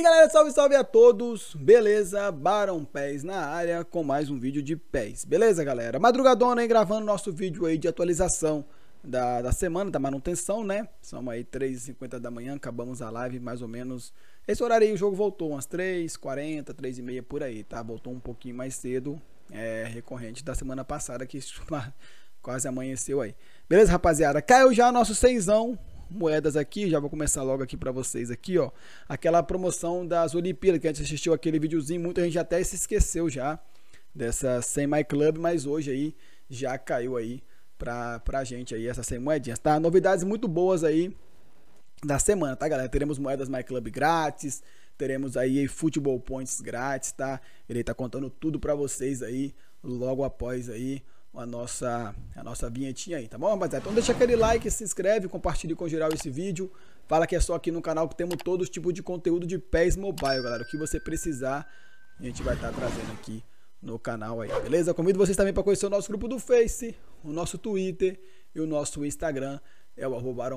E galera, salve, salve a todos, beleza? Barão Pés na área com mais um vídeo de pés, beleza galera? Madrugadona aí gravando nosso vídeo aí de atualização da, da semana, da manutenção, né? São aí 3h50 da manhã, acabamos a live mais ou menos, esse horário aí o jogo voltou, umas 3h40, 3h30 por aí, tá? Voltou um pouquinho mais cedo, é, recorrente da semana passada que quase amanheceu aí. Beleza rapaziada, caiu já nosso seisão, moedas aqui, já vou começar logo aqui para vocês aqui, ó. Aquela promoção das Olimpíadas que a gente assistiu aquele videozinho, muita gente até se esqueceu já dessa 100 My Club, mas hoje aí já caiu aí pra, pra gente aí essas 100 moedinhas, tá? Novidades muito boas aí da semana, tá, galera? Teremos moedas My Club grátis, teremos aí Futebol Points grátis, tá? Ele tá contando tudo para vocês aí logo após aí a nossa, a nossa vinhetinha aí, tá bom, rapaziada? Então deixa aquele like, se inscreve, compartilhe com geral esse vídeo. Fala que é só aqui no canal que temos os tipo de conteúdo de pés mobile, galera. O que você precisar, a gente vai estar tá trazendo aqui no canal aí, beleza? Convido vocês também para conhecer o nosso grupo do Face, o nosso Twitter e o nosso Instagram. É o arroba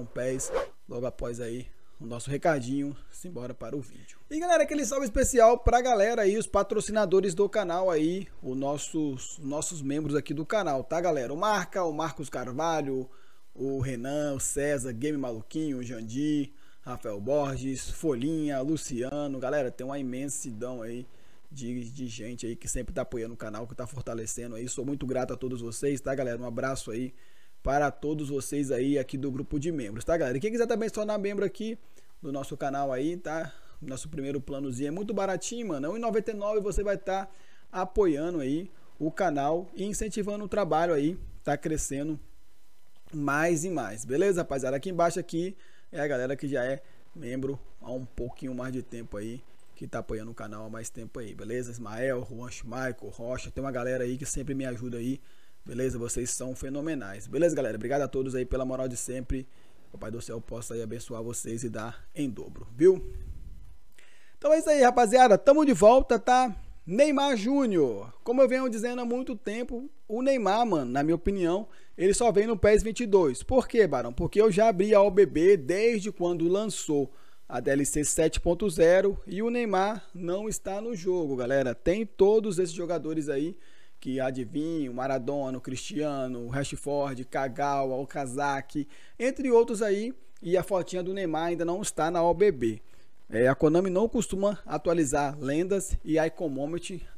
Logo após aí o nosso recadinho, simbora para o vídeo. E galera, aquele salve especial para a galera aí, os patrocinadores do canal aí, os nossos, nossos membros aqui do canal, tá galera? O Marca, o Marcos Carvalho, o Renan, o César, Game Maluquinho, o Rafael Borges, Folhinha, Luciano, galera, tem uma imensidão aí de, de gente aí que sempre tá apoiando o canal, que tá fortalecendo aí, sou muito grato a todos vocês, tá galera? Um abraço aí para todos vocês aí aqui do grupo de membros, tá galera? E quem quiser também se tornar membro aqui, do nosso canal aí, tá? Nosso primeiro planozinho é muito baratinho, mano. R$ é 1,99 você vai estar tá apoiando aí o canal e incentivando o trabalho aí, tá crescendo mais e mais, beleza, rapaziada? Aqui embaixo aqui é a galera que já é membro há um pouquinho mais de tempo aí, que tá apoiando o canal há mais tempo aí, beleza? Ismael, Juan Michael, Rocha, tem uma galera aí que sempre me ajuda aí, beleza? Vocês são fenomenais, beleza, galera? Obrigado a todos aí pela moral de sempre o Pai do Céu possa aí abençoar vocês e dar em dobro, viu? Então é isso aí, rapaziada. Tamo de volta, tá? Neymar Júnior. Como eu venho dizendo há muito tempo, o Neymar, mano, na minha opinião, ele só vem no PES 22. Por quê, Barão? Porque eu já abri a OBB desde quando lançou a DLC 7.0 e o Neymar não está no jogo, galera. Tem todos esses jogadores aí que há de vir, o Maradona, o Cristiano, o Rashford, Kagawa, o Kazaki, entre outros aí, e a fotinha do Neymar ainda não está na OBB. É, a Konami não costuma atualizar lendas e Icon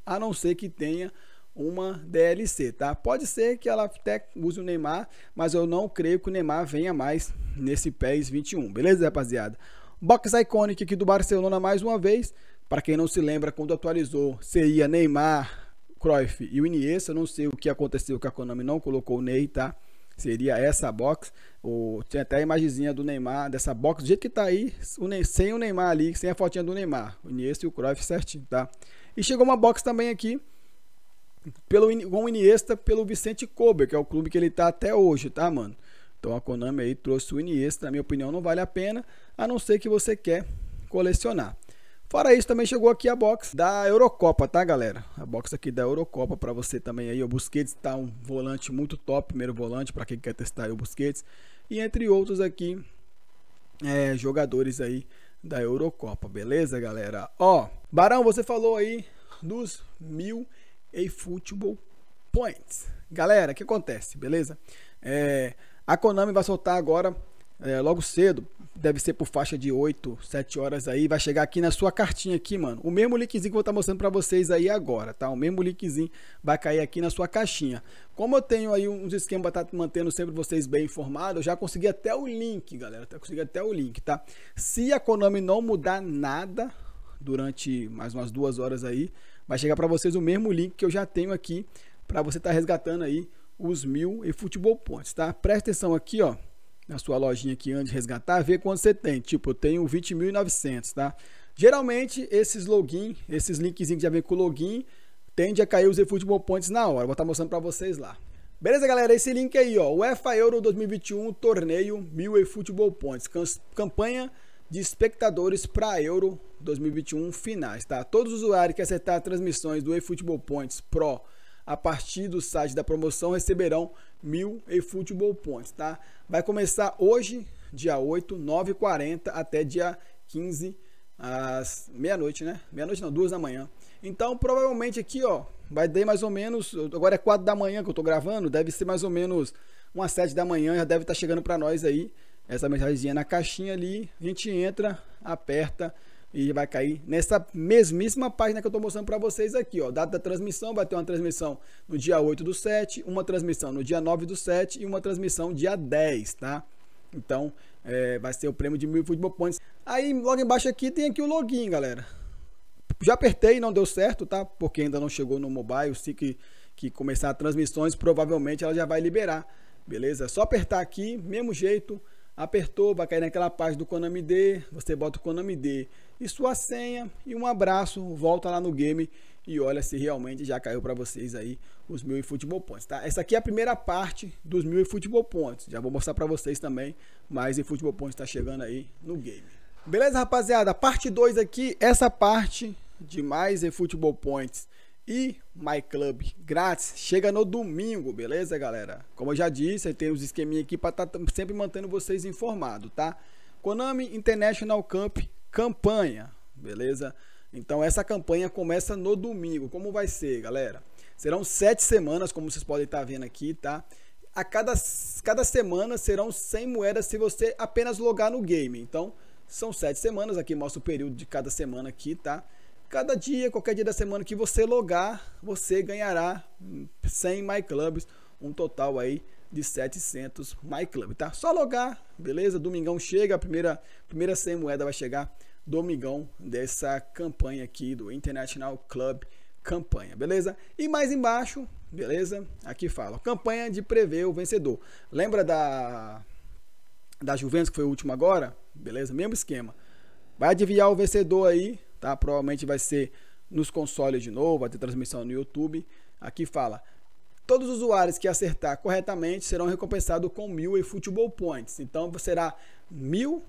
a não ser que tenha uma DLC, tá? Pode ser que ela até use o Neymar, mas eu não creio que o Neymar venha mais nesse PES 21, beleza, rapaziada? Box Iconic aqui do Barcelona mais uma vez. Para quem não se lembra, quando atualizou, seria Neymar, Cruyff e o Iniesta, eu não sei o que aconteceu que a Konami não colocou o Ney, tá? Seria essa box. ou tem até a imagenzinha do Neymar, dessa box, do jeito que tá aí, o Ney, sem o Neymar ali, sem a fotinha do Neymar. O Iniesta e o Cruyff certinho, tá? E chegou uma box também aqui, pelo, com o Iniesta, pelo Vicente Kober, que é o clube que ele tá até hoje, tá, mano? Então a Konami aí trouxe o Iniesta, na minha opinião, não vale a pena, a não ser que você quer colecionar. Fora isso, também chegou aqui a box da Eurocopa, tá, galera? A box aqui da Eurocopa para você também aí. O Busquets tá um volante muito top, primeiro volante para quem quer testar o Busquets. E entre outros aqui, é, jogadores aí da Eurocopa, beleza, galera? Ó, Barão, você falou aí dos mil e futebol points. Galera, o que acontece, beleza? É, a Konami vai soltar agora é, logo cedo, deve ser por faixa de 8, 7 horas aí, vai chegar aqui na sua cartinha aqui, mano. O mesmo linkzinho que eu vou estar tá mostrando para vocês aí agora, tá? O mesmo linkzinho vai cair aqui na sua caixinha. Como eu tenho aí uns esquemas para estar tá mantendo sempre vocês bem informados, eu já consegui até o link, galera, tá? Consegui até o link, tá? Se a Konami não mudar nada durante mais umas duas horas aí, vai chegar para vocês o mesmo link que eu já tenho aqui para você estar tá resgatando aí os mil e futebol points, tá? Presta atenção aqui, ó na sua lojinha aqui antes de resgatar, ver quanto você tem. Tipo, eu tenho 20.900, tá? Geralmente, esses login, esses linkzinhos que já vem com o login, tende a cair os eFootball Points na hora. Vou estar mostrando para vocês lá. Beleza, galera? Esse link aí, ó. UEFA Euro 2021, torneio 1000 eFootball Points. Campanha de espectadores para Euro 2021 finais, tá? Todos os usuários que acertar transmissões do eFootball Points Pro a partir do site da promoção receberão mil e futebol points, tá? Vai começar hoje, dia 8, 9h40 até dia 15 às meia-noite, né? Meia-noite não, duas da manhã. Então, provavelmente aqui, ó, vai dar mais ou menos, agora é quatro da manhã que eu tô gravando, deve ser mais ou menos umas 7 da manhã, já deve estar tá chegando para nós aí essa mensagenzinha na caixinha ali, a gente entra, aperta e vai cair nessa mesmíssima página que eu estou mostrando para vocês aqui. Ó. Data da transmissão, vai ter uma transmissão no dia 8 do 7, uma transmissão no dia 9 do 7 e uma transmissão dia 10, tá? Então, é, vai ser o prêmio de mil futebol points. Aí, logo embaixo aqui, tem aqui o login, galera. Já apertei, não deu certo, tá? Porque ainda não chegou no mobile. Se que, que começar transmissões, provavelmente ela já vai liberar. Beleza? É só apertar aqui, mesmo jeito. Apertou, vai cair naquela página do Konami D, você bota o Konami D e sua senha e um abraço, volta lá no game e olha se realmente já caiu para vocês aí os mil e futebol pontos, tá? Essa aqui é a primeira parte dos mil e futebol pontos, já vou mostrar para vocês também, mas e futebol pontos está chegando aí no game. Beleza, rapaziada? Parte 2 aqui, essa parte de mais e futebol points e My Club grátis chega no domingo, beleza, galera? Como eu já disse, tem os esqueminha aqui para estar tá sempre mantendo vocês informados, tá? Konami International Camp campanha, beleza? Então essa campanha começa no domingo. Como vai ser, galera? Serão sete semanas, como vocês podem estar tá vendo aqui, tá? A cada, cada semana serão 100 moedas se você apenas logar no game. Então, são sete semanas. Aqui mostra o período de cada semana aqui, tá? Cada dia, qualquer dia da semana que você logar, você ganhará 100 hum, My Clubs, um total aí de 700 My Club, tá? Só logar, beleza? Domingão chega, a primeira, primeira 100 moeda vai chegar domingão dessa campanha aqui do International Club Campanha, beleza? E mais embaixo, beleza? Aqui fala, campanha de prever o vencedor. Lembra da da Juventus que foi o último agora? Beleza? Mesmo esquema. Vai adivinhar o vencedor aí tá? Provavelmente vai ser nos consoles de novo, vai ter transmissão no YouTube. Aqui fala: todos os usuários que acertar corretamente serão recompensados com mil e futebol points. Então será mil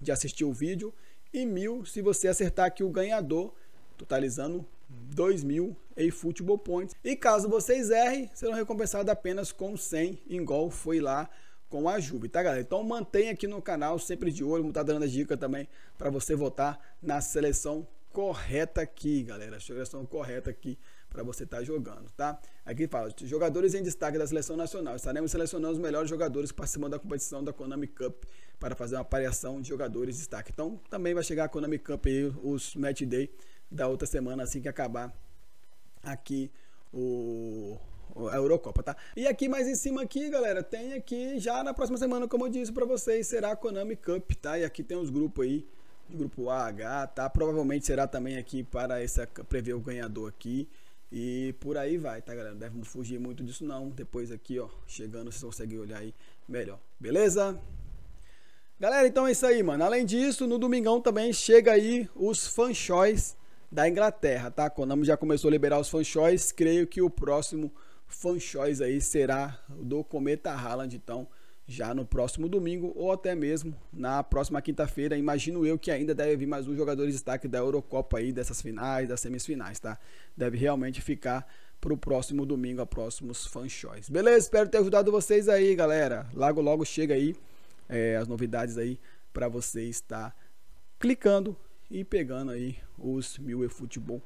de assistir o vídeo e mil se você acertar aqui o ganhador, totalizando 2 mil e futebol points. E caso vocês errem, serão recompensados apenas com 100 em gol. Foi lá com a Juve, tá galera? Então mantenha aqui no canal, sempre de olho, vou estar dando a dica também para você votar na seleção correta aqui, galera. A seleção correta aqui para você estar tá jogando, tá? Aqui fala, jogadores em destaque da seleção nacional. Estaremos selecionando os melhores jogadores para cima da competição da Konami Cup para fazer uma pareação de jogadores de destaque. Então, também vai chegar a Konami Cup aí, os match day da outra semana, assim que acabar aqui o a Eurocopa, tá? E aqui mais em cima aqui, galera, tem aqui já na próxima semana, como eu disse para vocês, será a Konami Cup, tá? E aqui tem os grupos aí grupo A, H, tá? Provavelmente será também aqui para essa prever o ganhador aqui. E por aí vai, tá, galera? Deve fugir muito disso não. Depois aqui, ó, chegando, vocês conseguem olhar aí melhor. Beleza? Galera, então é isso aí, mano. Além disso, no domingão também chega aí os fanchoys da Inglaterra, tá? Konami já começou a liberar os fanchoys. Creio que o próximo fanchoys aí será do Cometa Haaland, então já no próximo domingo ou até mesmo na próxima quinta-feira. Imagino eu que ainda deve vir mais um jogador de destaque da Eurocopa aí, dessas finais, das semifinais, tá? Deve realmente ficar pro próximo domingo, a próximos fanchoys. Beleza? Espero ter ajudado vocês aí, galera. Logo, logo chega aí é, as novidades aí para você estar tá clicando e pegando aí os mil e futebol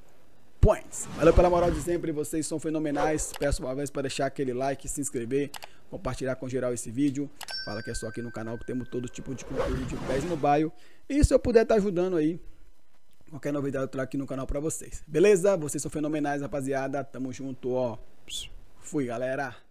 points. Valeu pela moral de sempre, vocês são fenomenais. Peço uma vez para deixar aquele like, se inscrever, compartilhar com geral esse vídeo. Fala que é só aqui no canal que temos todo tipo de conteúdo de pés no bairro. E se eu puder estar tá ajudando aí, qualquer novidade eu trago aqui no canal para vocês. Beleza? Vocês são fenomenais, rapaziada. Tamo junto, ó. Fui, galera.